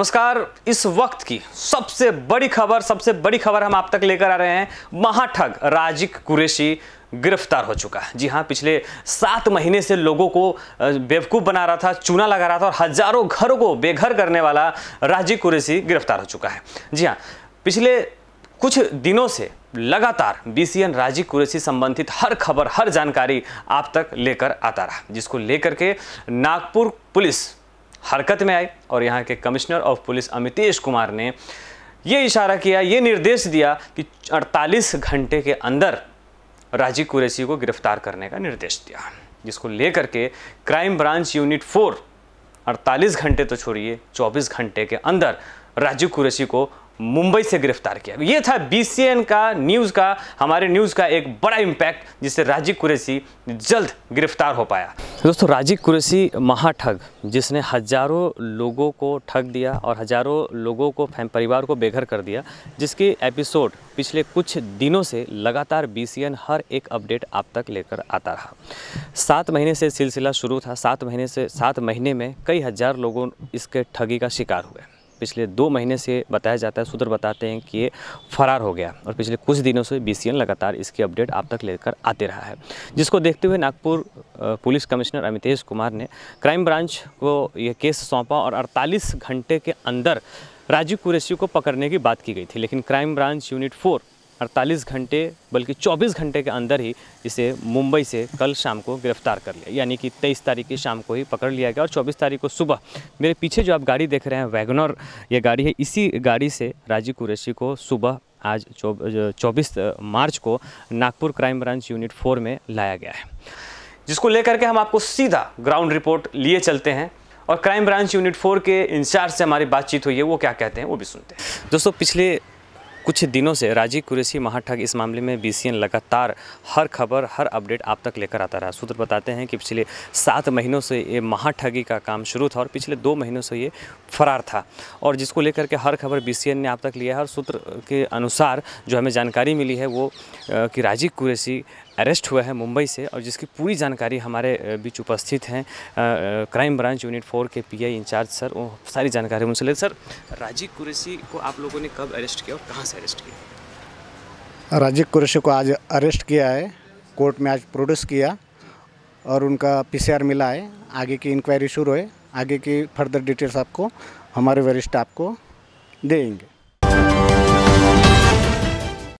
नमस्कार इस वक्त की सबसे बड़ी खबर सबसे बड़ी खबर हम आप तक लेकर आ रहे हैं महाठग राजिक कुरेशी गिरफ्तार हो चुका है जी हाँ पिछले सात महीने से लोगों को बेवकूफ़ बना रहा था चूना लगा रहा था और हजारों घरों को बेघर करने वाला राजिक कुरेशी गिरफ्तार हो चुका है जी हाँ पिछले कुछ दिनों से लगातार बीसीएन राजीव कुरेशी संबंधित हर खबर हर जानकारी आप तक लेकर आता रहा जिसको लेकर के नागपुर पुलिस हरकत में आई और यहाँ के commissioner of police Amitesh Kumar ने ये इशारा किया ये निर्देश दिया कि 48 घंटे के अंदर राजीव कुरैसी को गिरफ्तार करने का निर्देश दिया जिसको लेकर के क्राइम ब्रांच यूनिट फोर 48 घंटे तो छोड़िए 24 घंटे के अंदर राजीव कुरैसी को मुंबई से गिरफ्तार किया ये था बीसीएन का न्यूज़ का हमारे न्यूज़ का एक बड़ा इम्पैक्ट जिससे राजीव कुरैसी जल्द गिरफ्तार हो पाया दोस्तों राजीव कुरैसी महाठग जिसने हज़ारों लोगों को ठग दिया और हज़ारों लोगों को फैम परिवार को बेघर कर दिया जिसके एपिसोड पिछले कुछ दिनों से लगातार बी हर एक अपडेट आप तक लेकर आता रहा सात महीने से सिलसिला शुरू था सात महीने से सात महीने में कई हज़ार लोगों इसके ठगी का शिकार हुए पिछले दो महीने से बताया जाता है सूत्र बताते हैं कि ये फरार हो गया और पिछले कुछ दिनों से बी लगातार इसकी अपडेट आप तक लेकर आते रहा है जिसको देखते हुए नागपुर पुलिस कमिश्नर अमितेश कुमार ने क्राइम ब्रांच को यह केस सौंपा और अड़तालीस घंटे के अंदर राजीव कुरैशी को पकड़ने की बात की गई थी लेकिन क्राइम ब्रांच यूनिट फोर 48 घंटे बल्कि 24 घंटे के अंदर ही इसे मुंबई से कल शाम को गिरफ्तार कर लिया यानी कि 23 तारीख की शाम को ही पकड़ लिया गया और 24 तारीख को सुबह मेरे पीछे जो आप गाड़ी देख रहे हैं वैगनर ये गाड़ी है इसी गाड़ी से राजीव कुरैशी को सुबह आज चौबीस मार्च को Nagpur crime branch unit four में लाया गया है जिसको लेकर के हम आपको सीधा ग्राउंड रिपोर्ट लिए चलते हैं और क्राइम ब्रांच यूनिट फोर के इंचार्ज से हमारी बातचीत हुई है वो क्या कहते हैं वो भी सुनते हैं दोस्तों पिछले कुछ दिनों से राजीव कुरेशी महाठग इस मामले में बी लगातार हर खबर हर अपडेट आप तक लेकर आता रहा सूत्र बताते हैं कि पिछले सात महीनों से ये महाठगी का काम शुरू था और पिछले दो महीनों से ये फरार था और जिसको लेकर के हर खबर बी ने आप तक लिया है और सूत्र के अनुसार जो हमें जानकारी मिली है वो कि राजीव कुरेशी अरेस्ट हुआ है मुंबई से और जिसकी पूरी जानकारी हमारे बीच उपस्थित हैं क्राइम ब्रांच यूनिट फोर के पीआई इंचार्ज सर वो सारी जानकारी उनसे ले सर राजीव कुरेशी को आप लोगों ने कब अरेस्ट किया और कहाँ से अरेस्ट किया राजीव कुरेशी को आज अरेस्ट किया है कोर्ट में आज प्रोड्यूस किया और उनका पी मिला है आगे की इंक्वायरी शुरू है आगे की फर्दर डिटेल्स आपको हमारे वरिष्ठ आपको देंगे